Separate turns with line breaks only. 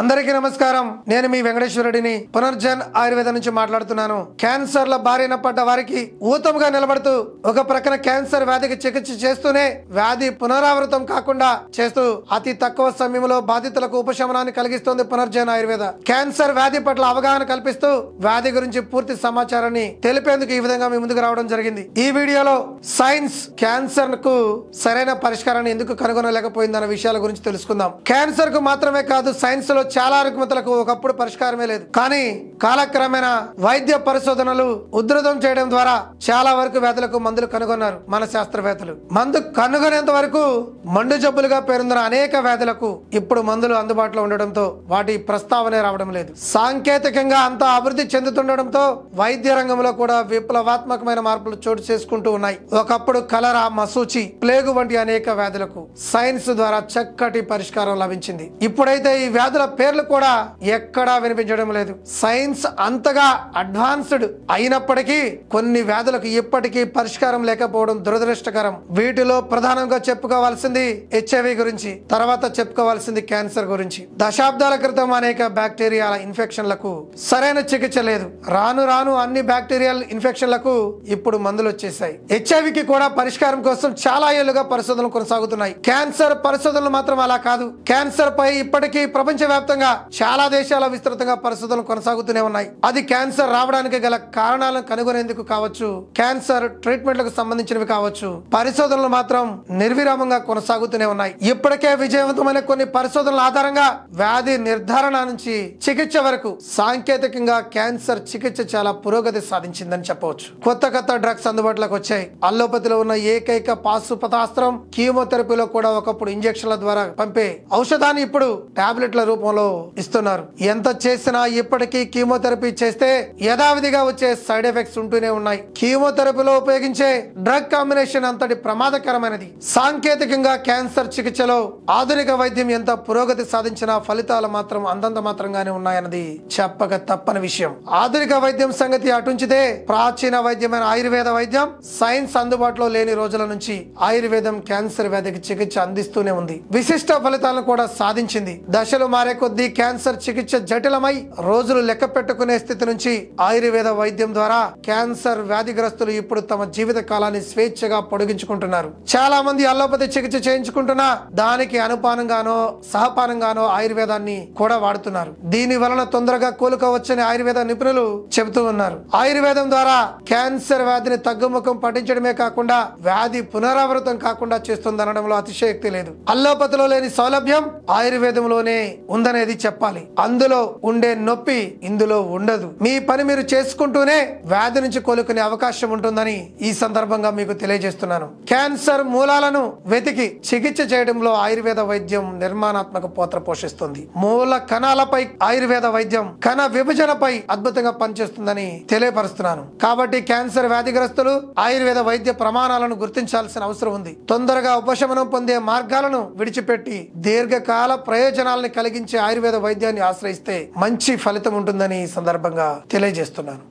అందరికీ నమస్కారం నేను మీ వెంకటేశ్వరుడిని పునర్జన్ ఆయుర్వేద నుంచి మాట్లాడుతున్నాను క్యాన్సర్ ల బారిన పడ్డ వారికి ఊతంగా నిలబడుతూ ఒక ప్రక్కన క్యాన్సర్ వ్యాధికి చికిత్స చేస్తూనే వ్యాధి పునరావృతం కాకుండా చేస్తూ అతి తక్కువ సమయంలో బాధితులకు ఉపశమనాన్ని కలిగిస్తుంది పునర్జన్ ఆయుర్వేద క్యాన్సర్ వ్యాధి పట్ల అవగాహన కల్పిస్తూ వ్యాధి గురించి పూర్తి సమాచారాన్ని తెలిపేందుకు ఈ విధంగా మీ ముందుకు రావడం జరిగింది ఈ వీడియోలో సైన్స్ క్యాన్సర్ కు సరైన పరిష్కారాన్ని ఎందుకు కనుగొనలేకపోయిందన్న విషయాల గురించి తెలుసుకుందాం క్యాన్సర్ కు మాత్రమే కాదు సైన్స్ లో చాలా రుగ్మతలకు ఒకప్పుడు పరిష్కారమే లేదు కానీ కాలక్రమేణా వైద్య పరిశోధనలు ఉధృతం చేయడం ద్వారా చాలా వరకు వ్యాధులకు మందులు కనుగొన్నారు మన శాస్త్రవేత్తలు మందు కనుగొనేంత వరకు మండు జబ్బులుగా పేరున్న అనేక వ్యాధులకు ఇప్పుడు మందులు అందుబాటులో ఉండడంతో వాటి ప్రస్తావనే రావడం లేదు సాంకేతికంగా అంత అభివృద్ధి చెందుతుండడంతో వైద్య రంగంలో కూడా విప్లవాత్మకమైన మార్పులు చోటు చేసుకుంటూ ఉన్నాయి ఒకప్పుడు కలరా మసూచి ప్లేగు వంటి అనేక వ్యాధులకు సైన్స్ ద్వారా చక్కటి పరిష్కారం లభించింది ఇప్పుడైతే ఈ వ్యాధుల పేర్లు కూడా ఎక్కడా వినిపించడం లేదు సైన్స్ అంతగా అడ్వాన్స్డ్ అయినప్పటికీ కొన్ని వ్యాధులకు ఇప్పటికీ పరిష్కారం లేకపోవడం దురదృష్టకరం వీటిలో ప్రధానంగా చెప్పుకోవాల్సింది హెచ్ఐవి గురించి తర్వాత చెప్పుకోవాల్సింది క్యాన్సర్ గురించి దశాబ్దాల క్రితం అనేక బ్యాక్టీరియాల ఇన్ఫెక్షన్లకు సరైన చికిత్స లేదు రాను రాను అన్ని బ్యాక్టీరియల్ ఇన్ఫెక్షన్లకు ఇప్పుడు మందులు వచ్చేసాయి హెచ్ఐవికి కూడా పరిష్కారం కోసం చాలా ఏళ్లుగా పరిశోధనలు కొనసాగుతున్నాయి క్యాన్సర్ పరిశోధనలు మాత్రం అలా కాదు క్యాన్సర్ పై ఇప్పటికీ ప్రపంచ ప్రపంచవ్యాప్తంగా చాలా దేశాల విస్తృతంగా పరిస్థితులు కొనసాగుతూనే ఉన్నాయి అది క్యాన్సర్ రావడానికి గల కారణాలను కనుగొనేందుకు కావచ్చు క్యాన్సర్ ట్రీట్మెంట్లకు సంబంధించినవి కావచ్చు పరిశోధనలు మాత్రం నిర్విరామంగా కొనసాగుతూనే ఉన్నాయి ఇప్పటికే విజయవంతమైన కొన్ని పరిశోధనల ఆధారంగా వ్యాధి నిర్ధారణ నుంచి చికిత్స వరకు సాంకేతికంగా క్యాన్సర్ చికిత్స చాలా పురోగతి సాధించిందని చెప్పవచ్చు కొత్త కొత్త డ్రగ్స్ అందుబాటులోకి వచ్చాయి అల్లోపతిలో ఉన్న ఏకైక పాసు పదాస్త్రం కీమోథెరపీలో కూడా ఒకప్పుడు ఇంజక్షన్ల ద్వారా పంపే ఔషధాన్ని ఇప్పుడు టాబ్లెట్ల రూపం క్రమంలో ఇస్తున్నారు ఎంత చేసినా ఇప్పటికీ కీమోథెరపీ చేస్తే యథావిధిగా వచ్చే సైడ్ ఎఫెక్ట్స్ ఉంటూనే ఉన్నాయి కీమోథెరపీలో ఉపయోగించే డ్రగ్ కాంబినేషన్ అంతటి ప్రమాదకరమైనది సాంకేతికంగా క్యాన్సర్ చికిత్సలో ఆధునిక వైద్యం ఎంత పురోగతి సాధించినా ఫలితాలు మాత్రం అంతంత మాత్రంగానే ఉన్నాయన్నది చెప్పక తప్పని విషయం ఆధునిక వైద్యం సంగతి అటుంచితే ప్రాచీన వైద్యమైన ఆయుర్వేద వైద్యం సైన్స్ అందుబాటులో లేని రోజుల నుంచి ఆయుర్వేదం క్యాన్సర్ వ్యాధికి చికిత్స అందిస్తూనే ఉంది విశిష్ట ఫలితాలను కూడా సాధించింది దశలు మారే కొద్దీ క్యాన్సర్ చికిత్స జటిలమై రోజులు లెక్క పెట్టుకునే స్థితి నుంచి ఆయుర్వేద వైద్యం ద్వారా క్యాన్సర్ వ్యాధిగ్రస్తులు ఇప్పుడు తమ జీవిత కాలాన్ని స్వేచ్ఛగా పొడిగించుకుంటున్నారు చాలా మంది అల్లోపతి చికిత్స చేయించుకుంటున్నా దానికి అనుపానంగానో సహపానంగానో ఆయుర్వేదాన్ని కూడా వాడుతున్నారు దీని వలన తొందరగా కోలుకోవచ్చని ఆయుర్వేద నిపుణులు చెబుతూ ఉన్నారు ఆయుర్వేదం ద్వారా క్యాన్సర్ వ్యాధిని తగ్గుముఖం పఠించడమే కాకుండా వ్యాధి పునరావృతం కాకుండా చేస్తుందనడంలో అతిశయక్తి లేదు అల్లోపతిలో లేని సౌలభ్యం ఆయుర్వేదంలోనే ఉందని ఉందనేది చెప్పాలి అందులో ఉండే నొప్పి ఇందులో ఉండదు మీ పని మీరు చేసుకుంటూనే వ్యాధి నుంచి కోలుకునే అవకాశం ఉంటుందని ఈ సందర్భంగా మీకు తెలియజేస్తున్నాను క్యాన్సర్ మూలాలను వెతికి చికిత్స చేయడంలో ఆయుర్వేద వైద్యం నిర్మాణాత్మక పాత్ర పోషిస్తుంది మూల కణాలపై ఆయుర్వేద వైద్యం కణ విభజనపై అద్భుతంగా పనిచేస్తుందని తెలియపరుస్తున్నాను కాబట్టి క్యాన్సర్ వ్యాధిగ్రస్తులు ఆయుర్వేద వైద్య ప్రమాణాలను గుర్తించాల్సిన అవసరం ఉంది తొందరగా ఉపశమనం పొందే మార్గాలను విడిచిపెట్టి దీర్ఘకాల ప్రయోజనాలను కలిగించే ఆయుర్వేద వైద్యాన్ని ఆశ్రయిస్తే మంచి ఫలితం ఉంటుందని సందర్భంగా తెలియజేస్తున్నాను